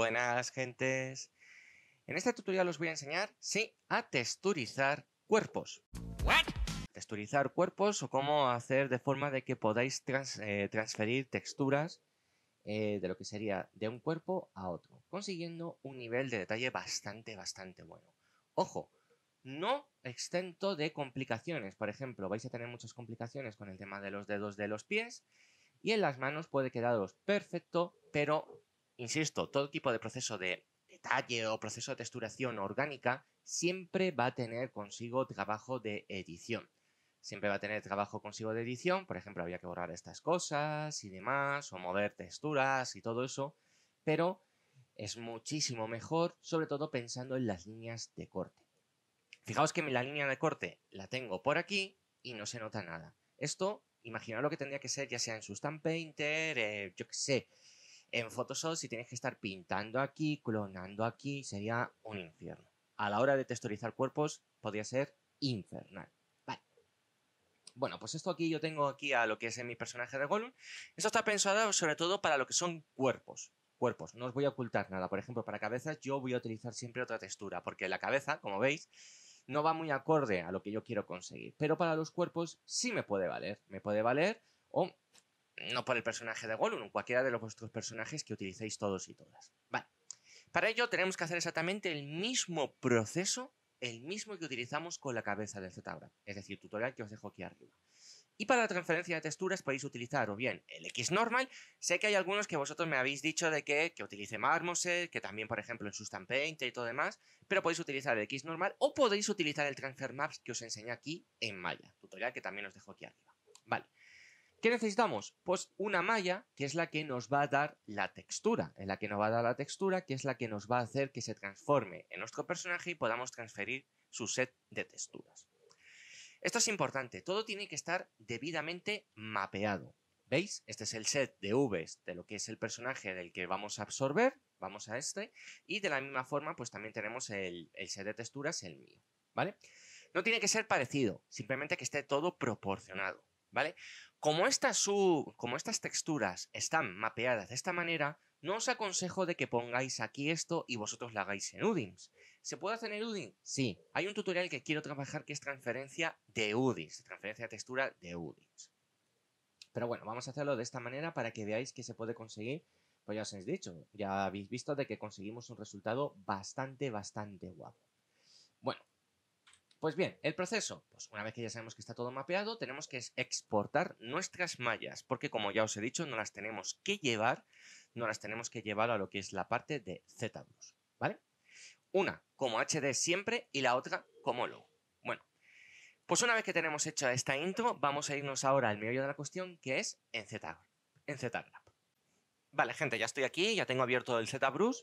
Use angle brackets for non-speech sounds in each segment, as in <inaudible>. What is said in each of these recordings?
Buenas gentes. En este tutorial os voy a enseñar, sí, a texturizar cuerpos. Texturizar cuerpos o cómo hacer de forma de que podáis eh, transferir texturas eh, de lo que sería de un cuerpo a otro, consiguiendo un nivel de detalle bastante, bastante bueno. Ojo, no exento de complicaciones. Por ejemplo, vais a tener muchas complicaciones con el tema de los dedos de los pies y en las manos puede quedaros perfecto, pero Insisto, todo tipo de proceso de detalle o proceso de texturación orgánica siempre va a tener consigo trabajo de edición. Siempre va a tener trabajo consigo de edición, por ejemplo, había que borrar estas cosas y demás, o mover texturas y todo eso, pero es muchísimo mejor, sobre todo pensando en las líneas de corte. Fijaos que la línea de corte la tengo por aquí y no se nota nada. Esto, imaginaos lo que tendría que ser, ya sea en Sustan Painter, eh, yo qué sé, en Photoshop, si tienes que estar pintando aquí, clonando aquí, sería un infierno. A la hora de texturizar cuerpos, podría ser infernal. Vale. Bueno, pues esto aquí yo tengo aquí a lo que es mi personaje de Gollum. Esto está pensado sobre todo para lo que son cuerpos. Cuerpos, no os voy a ocultar nada. Por ejemplo, para cabezas yo voy a utilizar siempre otra textura, porque la cabeza, como veis, no va muy acorde a lo que yo quiero conseguir. Pero para los cuerpos sí me puede valer. Me puede valer o no por el personaje de Gollum, cualquiera de los vuestros personajes que utilicéis todos y todas. Vale. Para ello tenemos que hacer exactamente el mismo proceso, el mismo que utilizamos con la cabeza del zetabra es decir, tutorial que os dejo aquí arriba. Y para la transferencia de texturas podéis utilizar o bien el X normal. Sé que hay algunos que vosotros me habéis dicho de que, que utilice Marmoset, que también, por ejemplo, en Substance Paint y todo demás, pero podéis utilizar el X normal o podéis utilizar el Transfer Maps que os enseñé aquí en Maya, tutorial que también os dejo aquí arriba. Vale. ¿Qué necesitamos? Pues una malla que es la que nos va a dar la textura, en la que nos va a dar la textura, que es la que nos va a hacer que se transforme en nuestro personaje y podamos transferir su set de texturas. Esto es importante, todo tiene que estar debidamente mapeado. ¿Veis? Este es el set de Vs de lo que es el personaje del que vamos a absorber, vamos a este, y de la misma forma pues también tenemos el, el set de texturas, el mío, ¿vale? No tiene que ser parecido, simplemente que esté todo proporcionado. ¿vale? Como estas, como estas texturas están mapeadas de esta manera, no os aconsejo de que pongáis aquí esto y vosotros lo hagáis en UDIMS. ¿Se puede hacer en UDIMS? Sí. Hay un tutorial que quiero trabajar que es transferencia de UDIMS, transferencia de textura de UDIMS. Pero bueno, vamos a hacerlo de esta manera para que veáis que se puede conseguir. Pues ya os he dicho, ya habéis visto de que conseguimos un resultado bastante, bastante guapo. Bueno, pues bien, el proceso. Pues una vez que ya sabemos que está todo mapeado, tenemos que exportar nuestras mallas, porque como ya os he dicho, no las tenemos que llevar, no las tenemos que llevar a lo que es la parte de ZBrush, ¿vale? Una como HD siempre y la otra como low. Bueno, pues una vez que tenemos hecho esta intro, vamos a irnos ahora al medio de la cuestión, que es en Z, en Vale, gente, ya estoy aquí, ya tengo abierto el ZBrush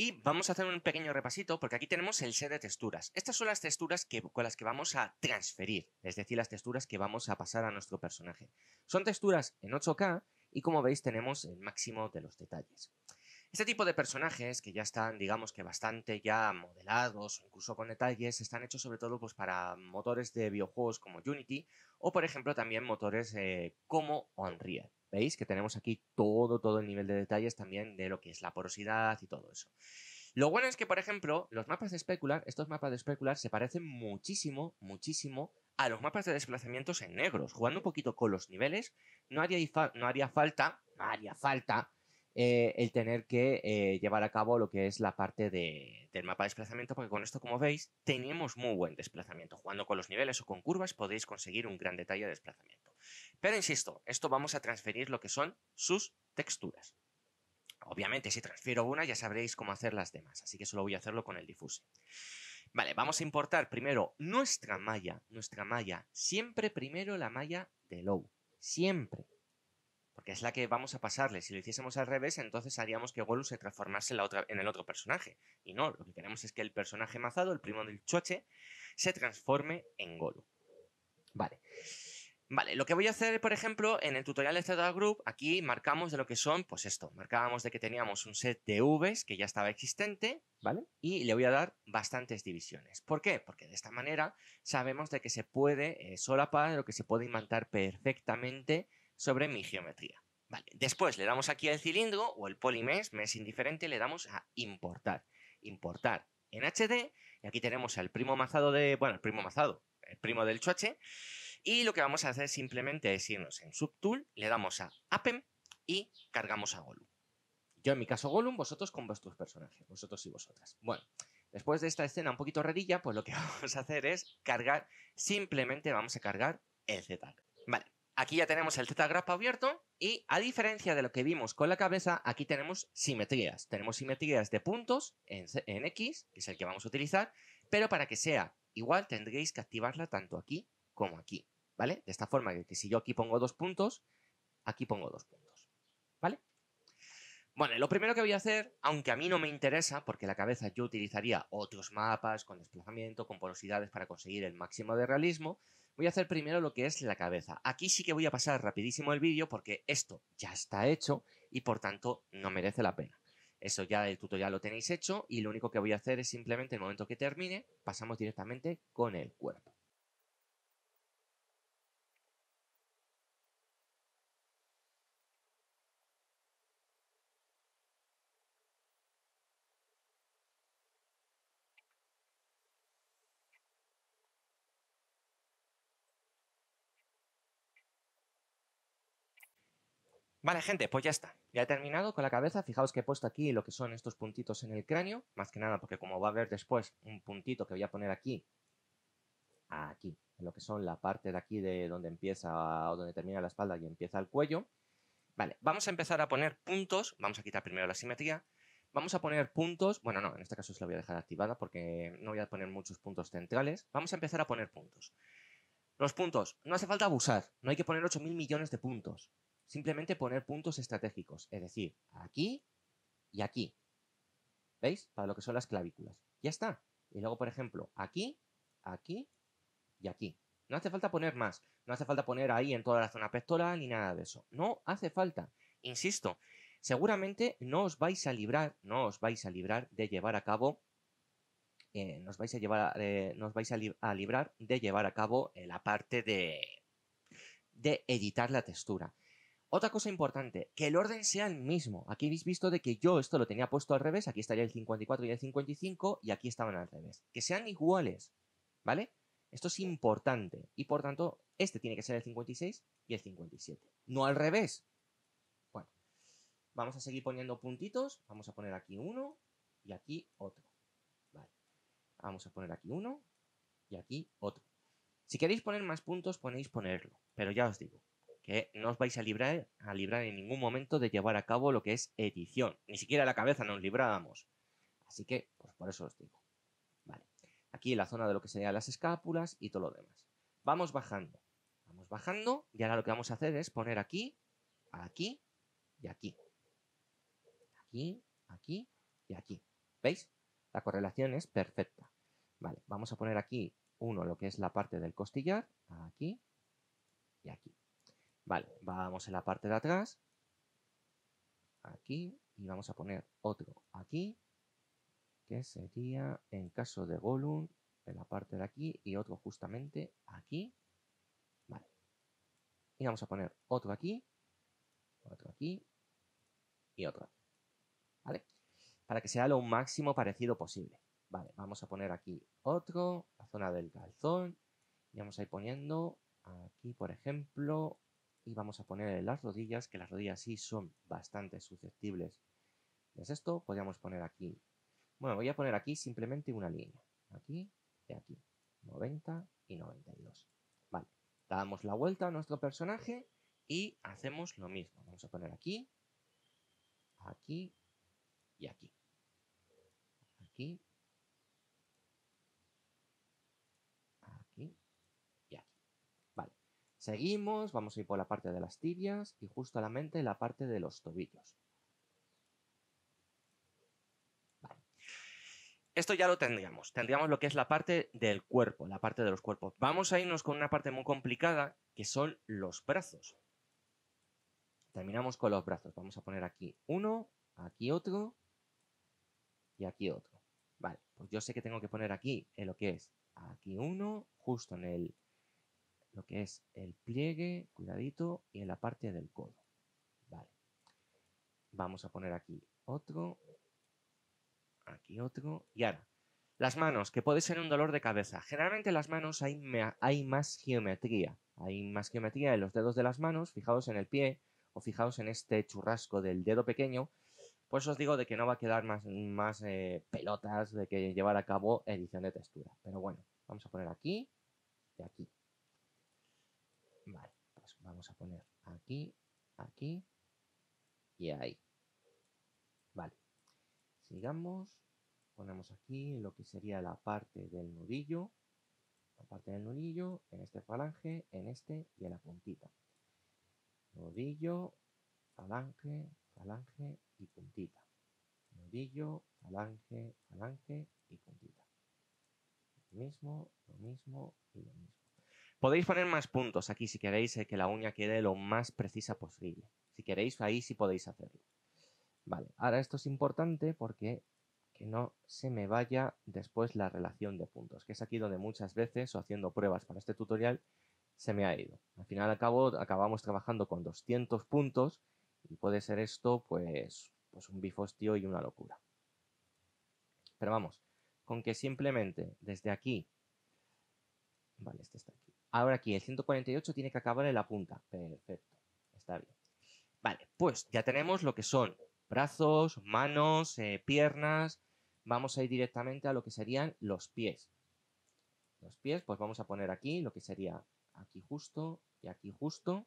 y vamos a hacer un pequeño repasito porque aquí tenemos el set de texturas. Estas son las texturas que, con las que vamos a transferir, es decir, las texturas que vamos a pasar a nuestro personaje. Son texturas en 8K y como veis tenemos el máximo de los detalles. Este tipo de personajes que ya están, digamos que bastante ya modelados incluso con detalles, están hechos sobre todo pues, para motores de videojuegos como Unity o por ejemplo también motores eh, como Unreal. Veis que tenemos aquí todo, todo el nivel de detalles también de lo que es la porosidad y todo eso. Lo bueno es que, por ejemplo, los mapas de Specular, estos mapas de Specular se parecen muchísimo, muchísimo a los mapas de desplazamientos en negros. Jugando un poquito con los niveles, no haría, no haría falta, haría falta eh, el tener que eh, llevar a cabo lo que es la parte del mapa de desplazamiento, porque con esto, como veis, tenemos muy buen desplazamiento. Jugando con los niveles o con curvas podéis conseguir un gran detalle de desplazamiento. Pero insisto, esto vamos a transferir lo que son sus texturas. Obviamente, si transfiero una, ya sabréis cómo hacer las demás, así que solo voy a hacerlo con el difuse. Vale, vamos a importar primero nuestra malla, nuestra malla, siempre primero la malla de low, siempre. Porque es la que vamos a pasarle. Si lo hiciésemos al revés, entonces haríamos que Golu se transformase en, la otra, en el otro personaje. Y no, lo que queremos es que el personaje mazado, el primo del choche, se transforme en Golu. Vale. Vale, lo que voy a hacer, por ejemplo, en el tutorial de Total Group, aquí marcamos de lo que son, pues esto, marcábamos de que teníamos un set de Vs que ya estaba existente, ¿vale? Y le voy a dar bastantes divisiones. ¿Por qué? Porque de esta manera sabemos de que se puede eh, solapar, lo que se puede imantar perfectamente sobre mi geometría. Vale, después le damos aquí al cilindro o el polimés, mes indiferente, le damos a importar. Importar en HD, y aquí tenemos al primo mazado de, bueno, el primo mazado, el primo del choche, y lo que vamos a hacer simplemente es irnos en Subtool, le damos a Appen y cargamos a Gollum. Yo en mi caso Gollum, vosotros con vuestros personajes, vosotros y vosotras. Bueno, después de esta escena un poquito rarilla, pues lo que <laughs> vamos a hacer es cargar, simplemente vamos a cargar el Z. Vale, aquí ya tenemos el Z-Graph abierto y a diferencia de lo que vimos con la cabeza, aquí tenemos simetrías. Tenemos simetrías de puntos en, en X, que es el que vamos a utilizar, pero para que sea igual tendréis que activarla tanto aquí como aquí, ¿vale? De esta forma que, si yo aquí pongo dos puntos, aquí pongo dos puntos, ¿vale? Bueno, lo primero que voy a hacer, aunque a mí no me interesa, porque la cabeza yo utilizaría otros mapas con desplazamiento, con porosidades para conseguir el máximo de realismo, voy a hacer primero lo que es la cabeza. Aquí sí que voy a pasar rapidísimo el vídeo porque esto ya está hecho y por tanto no merece la pena. Eso ya el tutorial lo tenéis hecho y lo único que voy a hacer es simplemente en el momento que termine pasamos directamente con el cuerpo. Vale, gente, pues ya está. Ya he terminado con la cabeza. Fijaos que he puesto aquí lo que son estos puntitos en el cráneo. Más que nada porque como va a haber después un puntito que voy a poner aquí, aquí, en lo que son la parte de aquí de donde empieza o donde termina la espalda y empieza el cuello. Vale, vamos a empezar a poner puntos. Vamos a quitar primero la simetría. Vamos a poner puntos. Bueno, no, en este caso se la voy a dejar activada porque no voy a poner muchos puntos centrales. Vamos a empezar a poner puntos. Los puntos. No hace falta abusar. No hay que poner 8.000 millones de puntos simplemente poner puntos estratégicos, es decir, aquí y aquí. ¿Veis? Para lo que son las clavículas. Ya está. Y luego, por ejemplo, aquí, aquí y aquí. No hace falta poner más. No hace falta poner ahí en toda la zona pectoral ni nada de eso. No hace falta. Insisto, seguramente no os vais a librar, no os vais a librar de llevar a cabo, eh, nos vais a llevar, eh, nos vais a, librar de llevar a cabo la parte de, de editar la textura. Otra cosa importante, que el orden sea el mismo. Aquí habéis visto de que yo esto lo tenía puesto al revés, aquí estaría el 54 y el 55 y aquí estaban al revés. Que sean iguales, ¿vale? Esto es importante y por tanto este tiene que ser el 56 y el 57. No al revés. Bueno, vamos a seguir poniendo puntitos. Vamos a poner aquí uno y aquí otro. Vamos a poner aquí uno y aquí otro. Si queréis poner más puntos, ponéis ponerlo. Pero ya os digo, que no os vais a librar, a librar en ningún momento de llevar a cabo lo que es edición. Ni siquiera la cabeza nos librábamos. Así que, pues por eso os digo. Vale. Aquí la zona de lo que serían las escápulas y todo lo demás. Vamos bajando. Vamos bajando y ahora lo que vamos a hacer es poner aquí, aquí y aquí. Aquí, aquí y aquí. ¿Veis? La correlación es perfecta. Vale, vamos a poner aquí uno lo que es la parte del costillar, aquí y aquí. Vale, vamos en la parte de atrás. Aquí. Y vamos a poner otro aquí. Que sería, en caso de volumen, en la parte de aquí. Y otro justamente aquí. Vale. Y vamos a poner otro aquí. Otro aquí. Y otro. ¿Vale? Para que sea lo máximo parecido posible. Vale, vamos a poner aquí otro, la zona del calzón, y vamos a ir poniendo aquí, por ejemplo, y vamos a poner las rodillas, que las rodillas sí son bastante susceptibles. Es esto, podríamos poner aquí. Bueno, voy a poner aquí simplemente una línea. Aquí y aquí. 90 y 92. Vale. Damos la vuelta a nuestro personaje y hacemos lo mismo. Vamos a poner aquí, aquí y aquí. Aquí Seguimos, vamos a ir por la parte de las tibias y justo a la mente la parte de los tobillos. Esto ya lo tendríamos. Tendríamos lo que es la parte del cuerpo, la parte de los cuerpos. Vamos a irnos con una parte muy complicada que son los brazos. Terminamos con los brazos. Vamos a poner aquí uno, aquí otro y aquí otro. Vale, pues yo sé que tengo que poner aquí en lo que es aquí uno, justo en el lo que es el pliegue, cuidadito, y en la parte del codo. Vale. Vamos a poner aquí otro, aquí otro, y ahora, las manos, que puede ser un dolor de cabeza. Generalmente las manos hay, más geometría, hay más geometría en los dedos de las manos, Fijados en el pie, o fijados en este churrasco del dedo pequeño, pues os digo de que no va a quedar más, eh, pelotas de que llevar a cabo edición de textura. Pero bueno, vamos a poner aquí y aquí. Vale, pues vamos a poner aquí, aquí y ahí. Vale, sigamos, ponemos aquí lo que sería la parte del nudillo, la parte del nudillo, en este falange, en este y en la puntita. Nudillo, falange, falange y puntita. Nudillo, falange, falange y puntita. Lo mismo, lo mismo y lo mismo. Podéis poner más puntos aquí si queréis eh, que la uña quede lo más precisa posible. Si queréis, ahí sí podéis hacerlo. Vale, ahora esto es importante porque que no se me vaya después la relación de puntos, que es aquí donde muchas veces, o haciendo pruebas para este tutorial, se me ha ido. Al final al acabamos trabajando con 200 puntos y puede ser esto pues, pues un bifostio y una locura. Pero vamos, con que simplemente desde aquí, vale, este está aquí, Ahora aquí el 148 tiene que acabar en la punta. Perfecto, está bien. Vale, pues ya tenemos lo que son brazos, manos, eh, piernas. Vamos a ir directamente a lo que serían los pies. Los pies, pues vamos a poner aquí lo que sería aquí justo y aquí justo.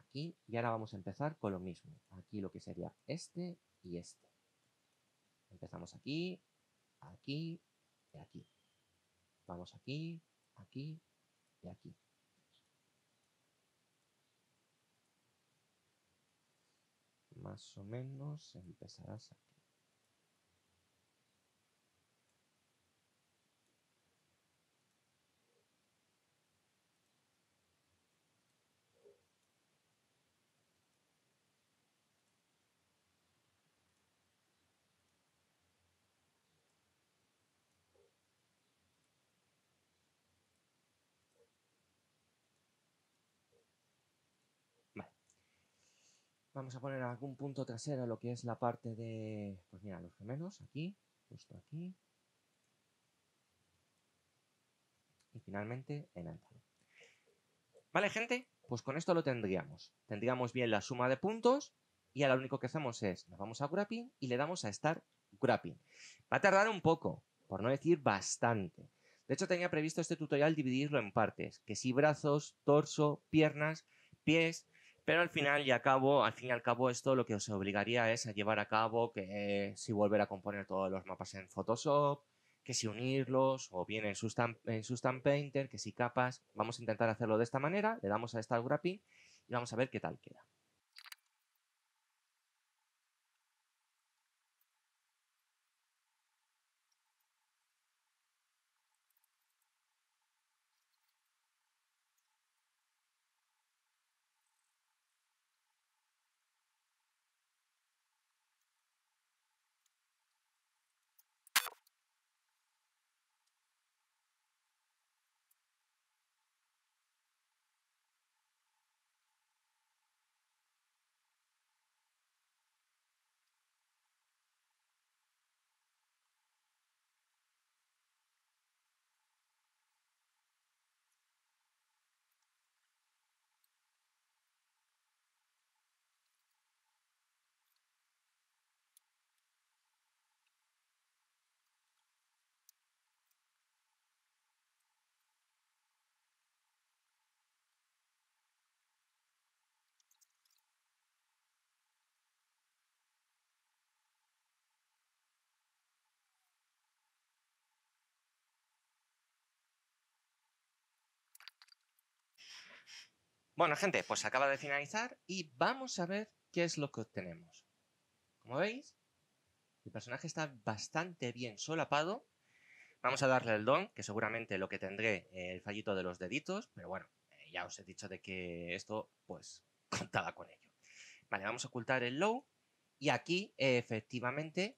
Aquí, y ahora vamos a empezar con lo mismo. Aquí lo que sería este y este. Empezamos aquí, aquí y aquí. Vamos aquí, aquí y aquí. Más o menos empezarás aquí. vamos a poner algún punto trasero lo que es la parte de, pues mira, los gemelos, aquí, justo aquí. Y finalmente en Antalo. ¿Vale, gente? Pues con esto lo tendríamos. Tendríamos bien la suma de puntos y ahora lo único que hacemos es, nos vamos a Grapping y le damos a estar Grapping. Va a tardar un poco, por no decir bastante. De hecho, tenía previsto este tutorial dividirlo en partes, que si brazos, torso, piernas, pies, pero al final y a cabo, al fin y al cabo, esto lo que os obligaría es a llevar a cabo que si volver a componer todos los mapas en Photoshop, que si unirlos, o bien en Sustan, en Painter, que si capas, vamos a intentar hacerlo de esta manera, le damos a esta Wrapping y vamos a ver qué tal queda. Bueno, gente, pues acaba de finalizar y vamos a ver qué es lo que obtenemos. Como veis, el personaje está bastante bien solapado. Vamos a darle el don, que seguramente lo que tendré eh, el fallito de los deditos, pero bueno, eh, ya os he dicho de que esto, pues, <laughs> contaba con ello. Vale, vamos a ocultar el low y aquí efectivamente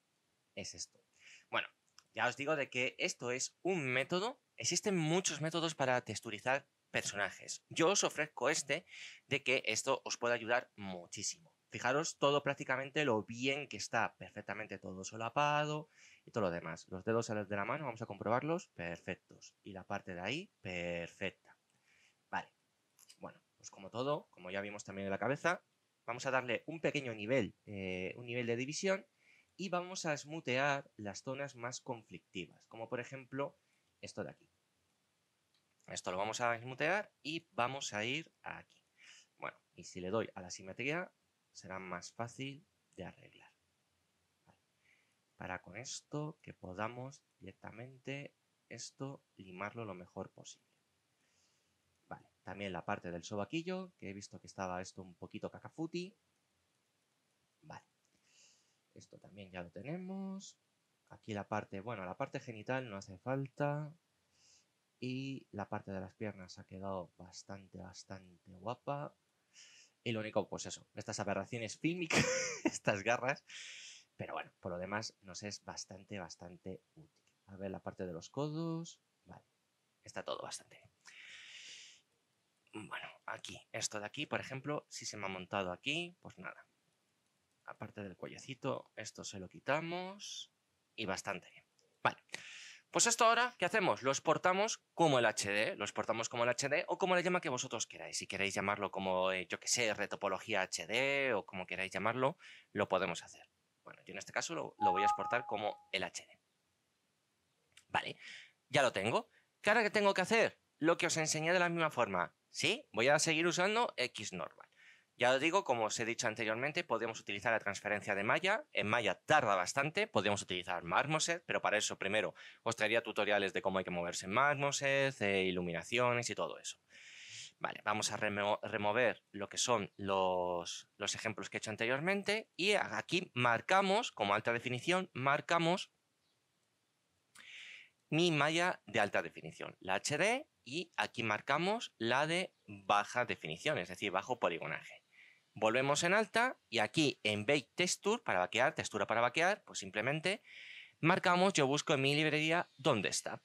es esto. Bueno, ya os digo de que esto es un método. Existen muchos métodos para texturizar personajes. Yo os ofrezco este de que esto os puede ayudar muchísimo. Fijaros todo prácticamente lo bien que está, perfectamente todo solapado y todo lo demás. Los dedos a los de la mano, vamos a comprobarlos, perfectos. Y la parte de ahí, perfecta. Vale, bueno, pues como todo, como ya vimos también en la cabeza, vamos a darle un pequeño nivel, eh, un nivel de división y vamos a esmutear las zonas más conflictivas, como por ejemplo esto de aquí. Esto lo vamos a desmutear y vamos a ir aquí. Bueno, y si le doy a la simetría, será más fácil de arreglar. Para con esto que podamos directamente esto limarlo lo mejor posible. Vale, también la parte del sobaquillo, que he visto que estaba esto un poquito cacafuti. Vale. Esto también ya lo tenemos. Aquí la parte, bueno, la parte genital no hace falta y la parte de las piernas ha quedado bastante, bastante guapa. Y lo único, pues eso, estas aberraciones fímicas <laughs> estas garras. Pero bueno, por lo demás nos es bastante, bastante útil. A ver la parte de los codos. Vale, está todo bastante bien. Bueno, aquí, esto de aquí, por ejemplo, si se me ha montado aquí, pues nada. Aparte del cuellecito, esto se lo quitamos y bastante bien. Vale. Pues esto ahora, ¿qué hacemos? Lo exportamos como el HD, lo exportamos como el HD o como la llama que vosotros queráis. Si queréis llamarlo como, eh, yo que sé, retopología HD o como queráis llamarlo, lo podemos hacer. Bueno, yo en este caso lo, voy a exportar como el HD. Vale, ya lo tengo. ¿Qué ahora que tengo que hacer? Lo que os enseñé de la misma forma. ¿Sí? Voy a seguir usando X normal. Ya os digo, como os he dicho anteriormente, podemos utilizar la transferencia de malla. En malla tarda bastante, podemos utilizar Marmoset, pero para eso primero os traería tutoriales de cómo hay que moverse en Marmoset, iluminaciones y todo eso. Vale, vamos a remover lo que son los, los ejemplos que he hecho anteriormente y aquí marcamos, como alta definición, marcamos mi malla de alta definición, la HD, y aquí marcamos la de baja definición, es decir, bajo poligonaje. Volvemos en alta y aquí en Bake Texture, para vaquear, textura para vaquear, pues simplemente marcamos, yo busco en mi librería dónde está.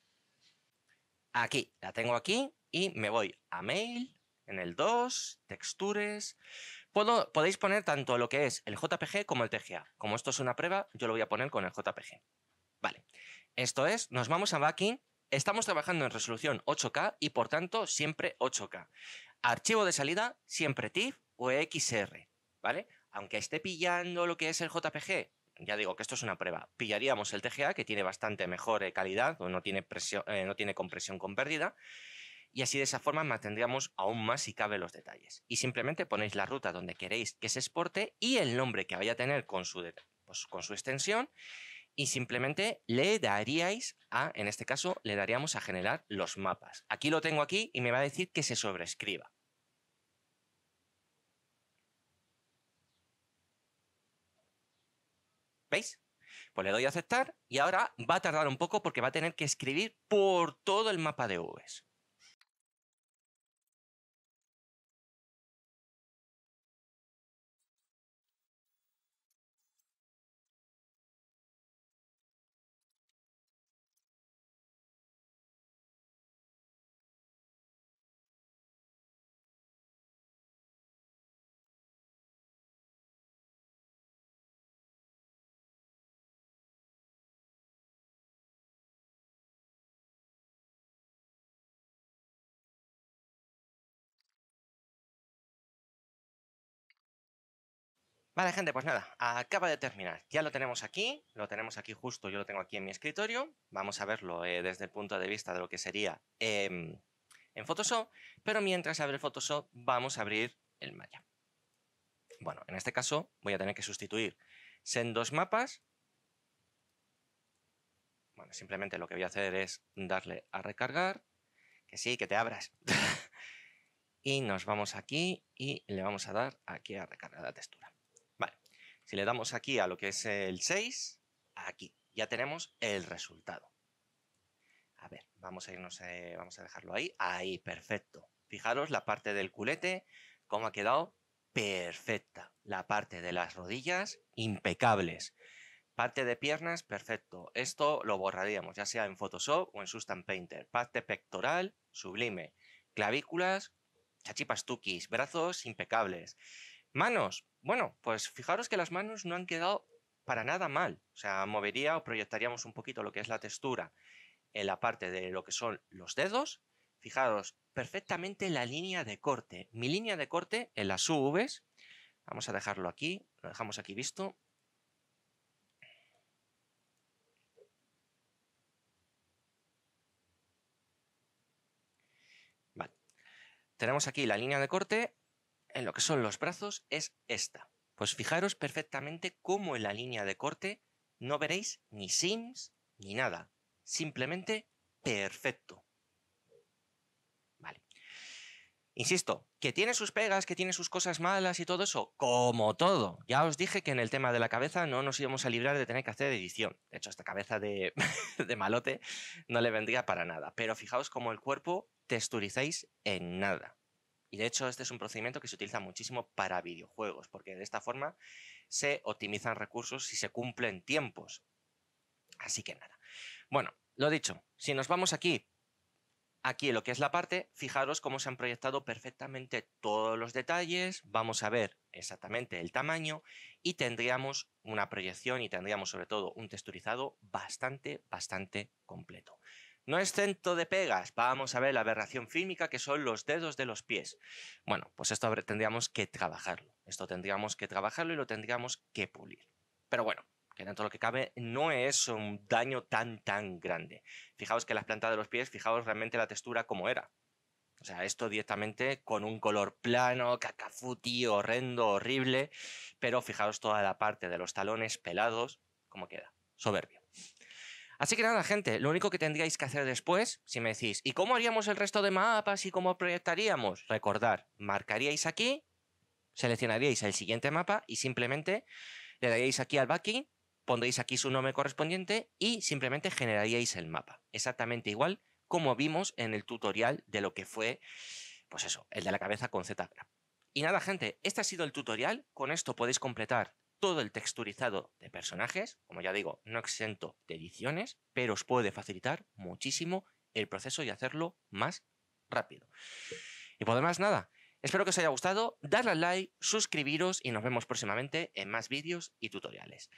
Aquí, la tengo aquí y me voy a Mail, en el 2, textures. Puedo, podéis poner tanto lo que es el JPG como el TGA. Como esto es una prueba, yo lo voy a poner con el JPG. Vale, esto es, nos vamos a backing. Estamos trabajando en resolución 8K y por tanto siempre 8K. Archivo de salida, siempre TIFF o e XR, ¿vale? Aunque esté pillando lo que es el JPG, ya digo que esto es una prueba, pillaríamos el TGA, que tiene bastante mejor eh, calidad, no tiene, presión, eh, no tiene compresión con pérdida, y así de esa forma mantendríamos aún más si cabe los detalles. Y simplemente ponéis la ruta donde queréis que se exporte y el nombre que vaya a tener con su, pues, con su extensión, y simplemente le daríais a, en este caso, le daríamos a generar los mapas. Aquí lo tengo aquí y me va a decir que se sobrescriba. ¿Veis? Pues le doy a aceptar y ahora va a tardar un poco porque va a tener que escribir por todo el mapa de Uves. Vale, gente, pues nada, acaba de terminar. Ya lo tenemos aquí, lo tenemos aquí justo, yo lo tengo aquí en mi escritorio. Vamos a verlo eh, desde el punto de vista de lo que sería em, en Photoshop, pero mientras abre Photoshop vamos a abrir el Maya. Bueno, en este caso voy a tener que sustituir sendos mapas. Bueno, simplemente lo que voy a hacer es darle a recargar, que sí, que te abras. <laughs> y nos vamos aquí y le vamos a dar aquí a recargar la textura. Si le damos aquí a lo que es el 6, aquí ya tenemos el resultado. A ver, vamos a irnos, eh, vamos a dejarlo ahí. Ahí, perfecto. Fijaros la parte del culete, cómo ha quedado perfecta. La parte de las rodillas, impecables. Parte de piernas, perfecto. Esto lo borraríamos, ya sea en Photoshop o en Sustan Painter. Parte pectoral, sublime. Clavículas, chachipas tukis. Brazos, impecables. Manos. Bueno, pues fijaros que las manos no han quedado para nada mal. O sea, movería o proyectaríamos un poquito lo que es la textura en la parte de lo que son los dedos. Fijaros perfectamente la línea de corte. Mi línea de corte en las UVs. Vamos a dejarlo aquí. Lo dejamos aquí visto. Vale. Tenemos aquí la línea de corte en lo que son los brazos es esta. Pues fijaros perfectamente cómo en la línea de corte no veréis ni sims ni nada. Simplemente perfecto. Vale. Insisto, que tiene sus pegas, que tiene sus cosas malas y todo eso, como todo. Ya os dije que en el tema de la cabeza no nos íbamos a librar de tener que hacer edición. De hecho, esta cabeza de, <laughs> de malote no le vendría para nada. Pero fijaos cómo el cuerpo texturizáis en nada. Y de hecho, este es un procedimiento que se utiliza muchísimo para videojuegos, porque de esta forma se optimizan recursos y se cumplen tiempos. Así que nada. Bueno, lo dicho, si nos vamos aquí, aquí en lo que es la parte, fijaros cómo se han proyectado perfectamente todos los detalles, vamos a ver exactamente el tamaño y tendríamos una proyección y tendríamos sobre todo un texturizado bastante, bastante completo. No es centro de pegas, vamos a ver la aberración fílmica que son los dedos de los pies. Bueno, pues esto tendríamos que trabajarlo. Esto tendríamos que trabajarlo y lo tendríamos que pulir. Pero bueno, que dentro de lo que cabe no es un daño tan tan grande. Fijaos que las plantas de los pies, fijaos realmente la textura como era. O sea, esto directamente con un color plano, cacafuti, horrendo, horrible, pero fijaos toda la parte de los talones pelados, como queda, soberbio. Así que nada, gente, lo único que tendríais que hacer después, si me decís, ¿y cómo haríamos el resto de mapas y cómo proyectaríamos? Recordar, marcaríais aquí, seleccionaríais el siguiente mapa y simplemente le daríais aquí al backing, pondréis aquí su nombre correspondiente y simplemente generaríais el mapa. Exactamente igual como vimos en el tutorial de lo que fue, pues eso, el de la cabeza con Z. Y nada, gente, este ha sido el tutorial. Con esto podéis completar todo el texturizado de personajes, como ya digo, no exento de ediciones, pero os puede facilitar muchísimo el proceso y hacerlo más rápido. Y por demás, nada. Espero que os haya gustado, darle al like, suscribiros y nos vemos próximamente en más vídeos y tutoriales.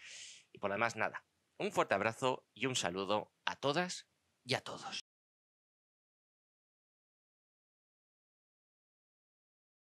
Y por demás, nada. Un fuerte abrazo y un saludo a todas y a todos.